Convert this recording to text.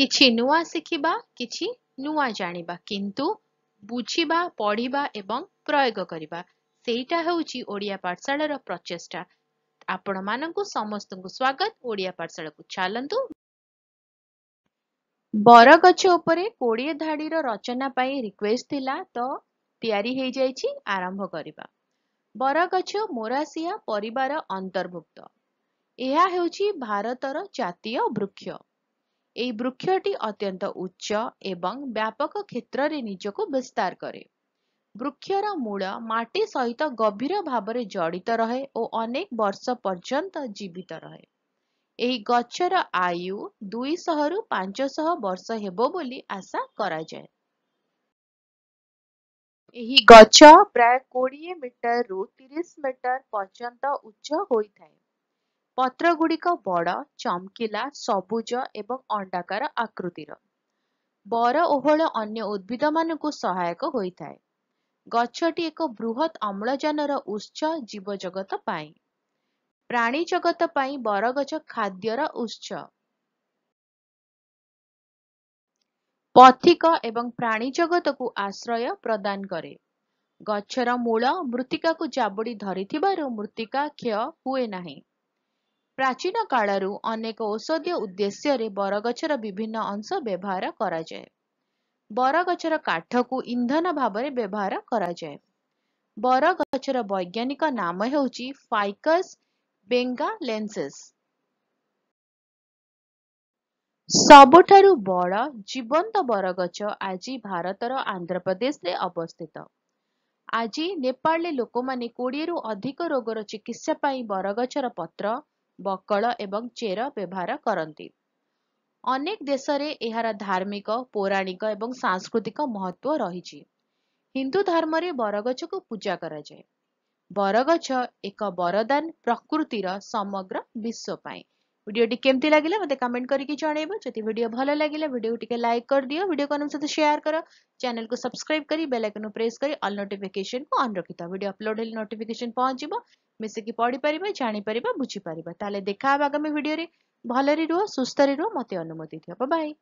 କିଛି ନୂଆ ଶିଖିବା କିଛି ନୂଆ ଜାଣିବା କିନ୍ତୁ ବୁଝିବା ପଢ଼ିବା ଏବଂ ପ୍ରୟୋଗ କରିବା ସେଇଟା ହେଉଛି ଓଡ଼ିଆ ପାଠଶାଳାର ପ୍ରଚେଷ୍ଟା ଆପଣମାନଙ୍କୁ ସମସ୍ତଙ୍କୁ ସ୍ଵାଗତ ଓଡ଼ିଆ ପାଠଶାଳାକୁ ଚାଲନ୍ତୁ ବରଗଛ ଉପରେ କୋଡ଼ିଏ ଧାଡ଼ିର ରଚନା ପାଇଁ ରିକ୍ୱେଷ୍ଟ ଥିଲା ତ ତିଆରି ହେଇଯାଇଛି ଆରମ୍ଭ କରିବା ବରଗଛ ମୋରାସିଆ ପରିବାର ଅନ୍ତର୍ଭୁକ୍ତ ଏହା ହେଉଛି ଭାରତର ଜାତୀୟ ବୃକ୍ଷ वृक्ष उच्च एवं व्यापक क्षेत्रले निजको विस्तार के वृक्ष मूल माटी सहित गभीर भाव जडित रहेक वर्ष पर्यन्त जीवित रहे गछ र आयु दुईशु पाँच सह वर्ष हे आशाए गछ प्रोडिए मिटर रु तिटर पर्यन्त उच्च ପତ୍ରଗୁଡ଼ିକ ବଡ଼ ଚମକିଲା ସବୁଜ ଏବଂ ଅଣ୍ଡାକାର ଆକୃତିର ବର ଓହଳ ଅନ୍ୟ ଉଦ୍ଭିଦମାନଙ୍କୁ ସହାୟକ ହୋଇଥାଏ ଗଛଟି ଏକ ବୃହତ ଅମ୍ଳଜାନର ଉତ୍ସ ଜୀବଜଗତ ପାଇଁ ପ୍ରାଣୀ ଜଗତ ପାଇଁ ବରଗଛ ଖାଦ୍ୟର ଉତ୍ସ ପଥିକ ଏବଂ ପ୍ରାଣୀ ଜଗତକୁ ଆଶ୍ରୟ ପ୍ରଦାନ କରେ ଗଛର ମୂଳ ମୃତ୍ତିକାକୁ ଜାବୁଡ଼ି ଧରିଥିବାରୁ ମୃତ୍ତିକା କ୍ଷୟ ହୁଏ ନାହିଁ ପ୍ରାଚୀନ କାଳରୁ ଅନେକ ଔଷଧୀୟ ଉଦ୍ଦେଶ୍ୟରେ ବରଗଛର ବିଭିନ୍ନ ଅଂଶ ବ୍ୟବହାର କରାଯାଏ ବରଗଛର କାଠକୁ ଇନ୍ଧନ ଭାବରେ ବ୍ୟବହାର କରାଯାଏ ବରଗଛର ବୈଜ୍ଞାନିକ ନାମ ହେଉଛି ଫାଇକସ୍ ବେଙ୍ଗାଲେନ୍ସେସ୍ ସବୁଠାରୁ ବଡ଼ ଜୀବନ୍ତ ବରଗଛ ଆଜି ଭାରତର ଆନ୍ଧ୍ରପ୍ରଦେଶରେ ଅବସ୍ଥିତ ଆଜି ନେପାଳରେ ଲୋକମାନେ କୋଡ଼ିଏରୁ ଅଧିକ ରୋଗର ଚିକିତ୍ସା ପାଇଁ ବରଗଛର ପତ୍ର ବକଳ ଏବଂ ଚେର ବ୍ୟବହାର କରନ୍ତି ଅନେକ ଦେଶରେ ଏହାର ଧାର୍ମିକ ପୌରାଣିକ ଏବଂ ସାଂସ୍କୃତିକ ମହତ୍ଵ ରହିଛି ହିନ୍ଦୁ ଧର୍ମରେ ବରଗଛକୁ ପୂଜା କରାଯାଏ ବରଗଛ ଏକ ବରଦାନ ପ୍ରକୃତିର ସମଗ୍ର ବିଶ୍ୱ ପାଇଁ ভিডিওটি কেমতি লাগিলা মতো কমেন্ট করিকি জনাইব যদি ভিডিও ভালো লাগিলা ভিডিওটিকে লাইক কর দিও ভিডিও কোন সাথে শেয়ার কর চ্যানেল কু সবসক্রাইব করি বেল আইকন প্রেস করি অল নোটিফিকেশন কু অন রাখিতা ভিডিও আপলোড হেলে নোটিফিকেশন পৌঁছিবো ମିଶିକି ପଢ଼ିପାରିବା ଜାଣିପାରିବା ବୁଝିପାରିବା ତାହେଲେ ଦେଖା ହେବ ଆଗାମୀ ଭିଡ଼ିଓରେ ଭଲରେ ରୁହ ସୁସ୍ଥରେ ରୁହ ମୋତେ ଅନୁମତି ଦିଅ ବାଏ